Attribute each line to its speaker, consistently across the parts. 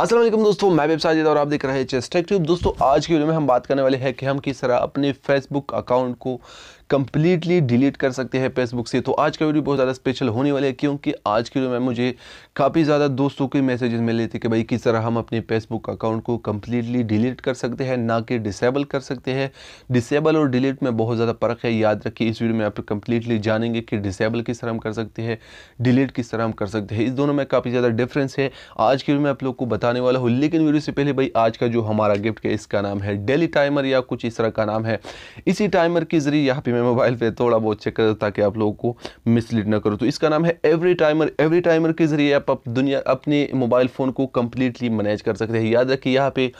Speaker 1: असल दोस्तों मैं वेबसाइट साजिद और आप देख रहे हैं चेस्ट एक्टिव दोस्तों आज की वीडियो में हम बात करने वाले हैं कि हम किस तरह अपने फेसबुक अकाउंट को कंप्लीटली डिलीट कर सकते हैं फेसबुक से तो आज का वीडियो बहुत ज़्यादा स्पेशल होने वाला है क्योंकि आज के वीडियो में मुझे काफ़ी ज़्यादा दोस्तों के मैसेजेस रहे थे कि भाई किस तरह हम अपने फेसबुक अकाउंट को कम्प्लीटली डिलीट कर सकते हैं ना कि डिसेबल कर सकते हैं डिसेबल और डिलीट में बहुत ज़्यादा फ़र्क है याद रखिए इस वीडियो में आप कंप्लीटली जानेंगे कि डिसेबल किस तरह हम कर सकते हैं डिलीट किस तरह हम कर सकते हैं इस दोनों में काफ़ी ज़्यादा डिफरेंस है आज के वीडियो में आप लोग को बताने वाला हूँ लेकिन वीडियो से पहले भाई आज का जो हमारा गिफ्ट है इसका नाम है डेली टाइमर या कुछ इस तरह का नाम है इसी टाइमर के ज़रिए यहाँ पे मैं मोबाइल पे थोड़ा बहुत चेक कर ताकि आप लोगों को मिसलीड ना करूँ तो इसका नाम है एवरी टाइमर एवरी टाइमर के ज़रिए आप दुनिया अपने मोबाइल फ़ोन को कम्प्लीटली मैनेज कर सकते हैं याद रखिए यहाँ पे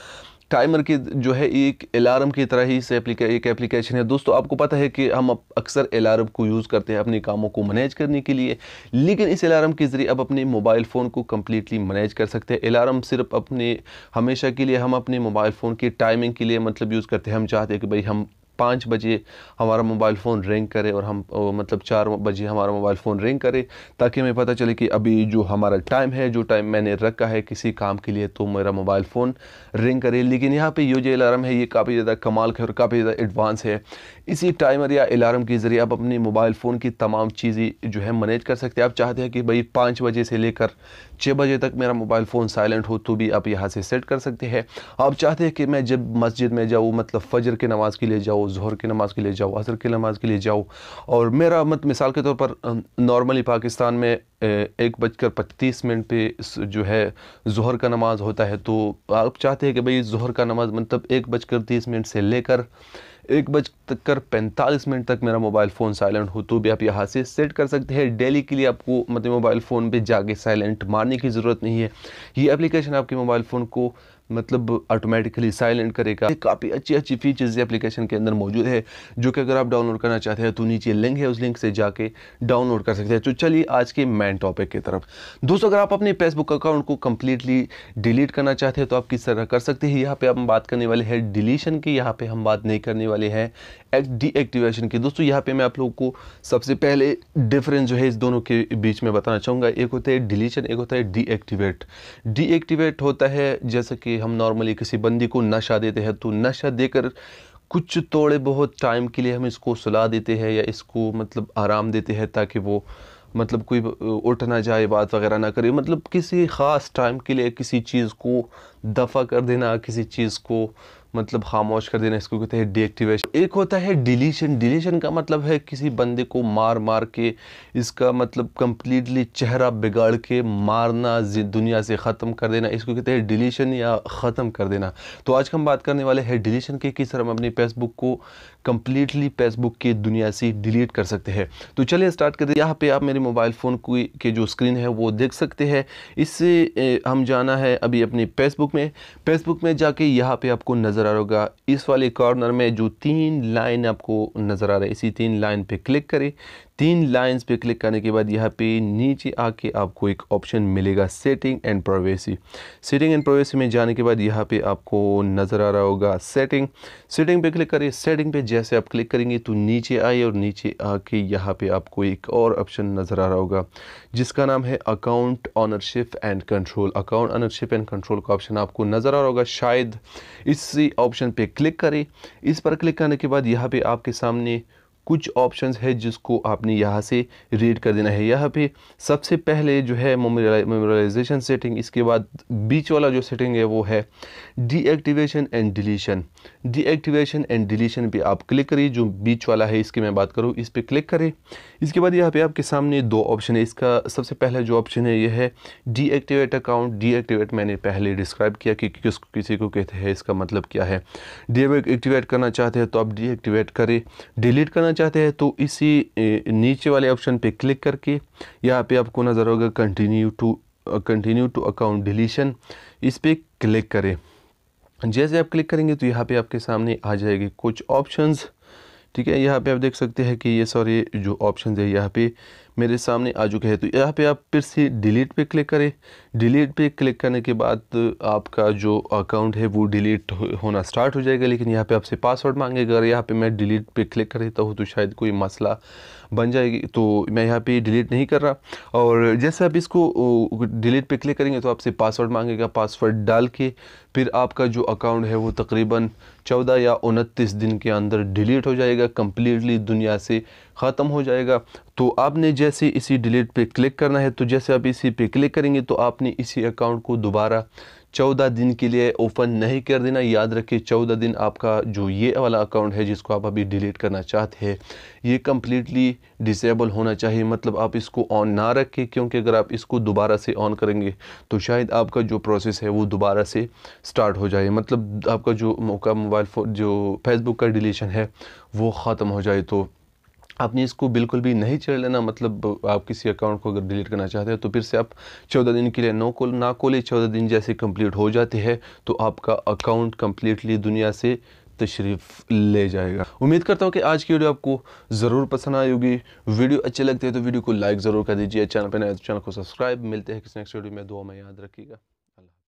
Speaker 1: टाइमर की जो है एक अलार्म की तरह ही से एप्लीके एक एप्लीकेशन है दोस्तों आपको पता है कि हम अक्सर अलार्म को यूज़ करते हैं अपने कामों को मैनेज करने के लिए लेकिन इस अलार्म के ज़रिए आप अपने मोबाइल फ़ोन को कम्प्लीटली मैनेज कर सकते हैं अलार्म सिर्फ अपने हमेशा के लिए हम अपने मोबाइल फ़ोन की टाइमिंग के लिए मतलब यूज़ करते हैं हम चाहते हैं कि भाई हम पाँच बजे हमारा मोबाइल फ़ोन रिंग करे और हम मतलब चार बजे हमारा मोबाइल फ़ोन रिंग करे ताकि हमें पता चले कि अभी जो हमारा टाइम है जो टाइम मैंने रखा है किसी काम के लिए तो मेरा मोबाइल फ़ोन रिंग करे लेकिन यहाँ पे ये जो अलार्म है ये काफ़ी ज़्यादा कमाल है और काफ़ी ज़्यादा एडवांस है इसी टाइमर या अलार्म के ज़रिए आप अपने मोबाइल फ़ोन की तमाम चीज़ें जो है मैनेज कर सकते हैं आप चाहते हैं कि भाई पाँच बजे से लेकर छः बजे तक मेरा मोबाइल फ़ोन साइलेंट हो तो भी आप यहाँ से सेट कर सकते हैं आप चाहते हैं कि मैं जब मस्जिद में जाऊँ मतलब फ़जर की नमाज़ के लिए जाऊँ जहर की नमाज़ के लिए जाओ असर की नमाज़ के लिए जाओ और मेरा मत मिसाल के तौर पर नॉर्मली पाकिस्तान में एक बजकर पच्चीस मिनट पे जो है जहर का नमाज़ होता है तो आप चाहते हैं कि भाई जहर का नमाज़ मतलब एक बजकर तीस मिनट से लेकर एक बज कर पैंतालीस मिनट तक मेरा मोबाइल फ़ोन साइलेंट हो तो भी आप यहाँ से सेट कर सकते हैं डेली के लिए आपको मतलब मोबाइल फ़ोन पे जाके साइलेंट मारने की ज़रूरत नहीं है ये एप्लीकेशन आपके मोबाइल फ़ोन को मतलब ऑटोमेटिकली साइलेंट करेगा काफ़ी अच्छी अच्छी फीचर्स ये एप्लीकेशन के अंदर मौजूद है जो कि अगर आप डाउनलोड करना चाहते हैं तो नीचे लिंक है उस लिंक से जाके डाउनलोड कर सकते हैं तो चलिए आज के मेन टॉपिक की तरफ दोस्तों अगर आप अपने फेसबुक अकाउंट को कम्प्लीटली डिलीट करना चाहते हैं तो आप किस तरह कर सकते हैं यहाँ पर हम बात करने वाले हैं डिलीशन की यहाँ पर हम बात नहीं करने वाले हैं डीएक्टिवेशन की दोस्तों यहाँ पर मैं आप लोगों को सबसे पहले डिफरेंस जो है इस दोनों के बीच में बताना चाहूँगा एक होता है डिलीशन एक होता है डीएक्टिवेट डीएक्टिवेट होता है जैसे कि हम नॉर्मली किसी बंदी को नशा देते हैं तो नशा देकर कुछ थोड़े बहुत टाइम के लिए हम इसको सुला देते हैं या इसको मतलब आराम देते हैं ताकि वो मतलब कोई उठ ना जाए बात वगैरह ना करे मतलब किसी ख़ास टाइम के लिए किसी चीज़ को दफ़ा कर देना किसी चीज़ को मतलब खामोश कर देना इसको कहते हैं डीएक्टिवेशन एक होता है डिलीशन डिलीशन का मतलब है किसी बंदे को मार मार के इसका मतलब कम्प्लीटली चेहरा बिगाड़ के मारना दुनिया से ख़त्म कर देना इसको कहते हैं डिलीशन या ख़त्म कर देना तो आज हम बात करने वाले हैं डिलीशन के किस तरह हम अपनी फेसबुक को कम्प्लीटली फेसबुक की दुनिया से डिलीट कर सकते हैं तो चलिए स्टार्ट करते हैं यहाँ पे आप मेरे मोबाइल फ़ोन के जो स्क्रीन है वो देख सकते हैं इससे हम जाना है अभी अपनी फेसबुक में फेसबुक में जाके यहाँ पे आपको नज़र नज़र होगा इस वाले कॉर्नर में जो तीन लाइन आपको नज़र आ रहा है इसी तीन लाइन पे क्लिक करें तीन लाइंस पे क्लिक करने के बाद यहाँ पे नीचे आके आपको एक ऑप्शन मिलेगा setting and privacy setting and privacy में जाने के बाद यहाँ पे आपको नज़र आ रहा होगा सेटिंग सेटिंग पे क्लिक करिए सेटिंग पे जैसे आप क्लिक करेंगे तो नीचे आए और नीचे आके यहाँ पे आपको एक और ऑप्शन नज़र आ रहा होगा जिसका नाम है account ownership and control account ownership and control का ऑप्शन आपको नज़र आ रहा होगा शायद इसी ऑप्शन पर क्लिक करें इस पर क्लिक करने के बाद यहाँ पर आपके सामने कुछ ऑप्शन है जिसको आपने यहाँ से रीड कर देना है यहाँ पे सबसे पहले जो है मेमोराइजेशन सेटिंग इसके बाद बीच वाला जो सेटिंग है वो है deactivation and deletion deactivation and deletion पे आप क्लिक करिए जो बीच वाला है इसकी मैं बात करूँ इस पर क्लिक करें इसके बाद यहाँ पर आपके सामने दो ऑप्शन है इसका सबसे पहला जो ऑप्शन है यह है डीएक्टिवेट अकाउंट डीएक्टिवेट मैंने पहले डिस्क्राइब किया कि किस किसी को कहते हैं इसका मतलब क्या है डीएक्टिवेट करना चाहते हैं तो आप डीएक्टिवेट करें डिलीट करना चाहते हैं तो इसी नीचे वाले ऑप्शन पे क्लिक करके यहाँ पे आपको नज़र होगा continue to continue to account deletion इस पर क्लिक करें जैसे आप क्लिक करेंगे तो यहाँ पे आपके सामने आ जाएगी कुछ ऑप्शंस ठीक है यहाँ पे आप देख सकते हैं कि ये सॉरी जो ऑप्शन है यहाँ पे मेरे सामने आ चुके हैं तो यहाँ पे आप फिर से डिलीट पे क्लिक करें डिलीट पे क्लिक करने के बाद आपका जो अकाउंट है वो डिलीट होना स्टार्ट हो जाएगा लेकिन यहाँ पे आपसे पासवर्ड मांगेगा अगर यहाँ पे मैं डिलीट पे क्लिक कर देता हूँ तो शायद कोई मसला बन जाएगी तो मैं यहाँ पे डिलीट नहीं कर रहा और जैसे आप इसको डिलीट पे क्लिक करेंगे तो आपसे पासवर्ड मांगेगा पासवर्ड डाल के फिर आपका जो अकाउंट है वो तकरीबन चौदह या उनतीस दिन के अंदर डिलीट हो जाएगा कम्प्लीटली दुनिया से ख़त्म हो जाएगा तो आपने जैसे इसी डिलीट पे क्लिक करना है तो जैसे आप इसी पे क्लिक करेंगे तो आपने इसी अकाउंट को दोबारा चौदह दिन के लिए ओपन नहीं कर देना याद रखें चौदह दिन आपका जो ये वाला अकाउंट है जिसको आप अभी डिलीट करना चाहते हैं ये कम्प्लीटली डिसेबल होना चाहिए मतलब आप इसको ऑन ना रखें क्योंकि अगर आप इसको दोबारा से ऑन करेंगे तो शायद आपका जो प्रोसेस है वो दोबारा से स्टार्ट हो जाए मतलब आपका जो मौका मोबाइल फ़ोन जो फेसबुक का डिलीशन है वो ख़त्म हो जाए तो आपने इसको बिल्कुल भी नहीं छेड़ लेना मतलब आप किसी अकाउंट को अगर डिलीट करना चाहते हैं तो फिर से आप चौदह दिन के लिए नो कॉल ना कोले चौदह दिन जैसे कंप्लीट हो जाते हैं तो आपका अकाउंट कम्प्लीटली दुनिया से तशरीफ़ ले जाएगा उम्मीद करता हूँ कि आज की वीडियो आपको ज़रूर पसंद आई होगी वीडियो अच्छे लगते हैं तो वीडियो को लाइक ज़रूर कर दीजिए चैनल पर नए तो चैनल को सब्सक्राइब मिलते हैं किसी नेक्स्ट वीडियो में दो में याद रखिएगा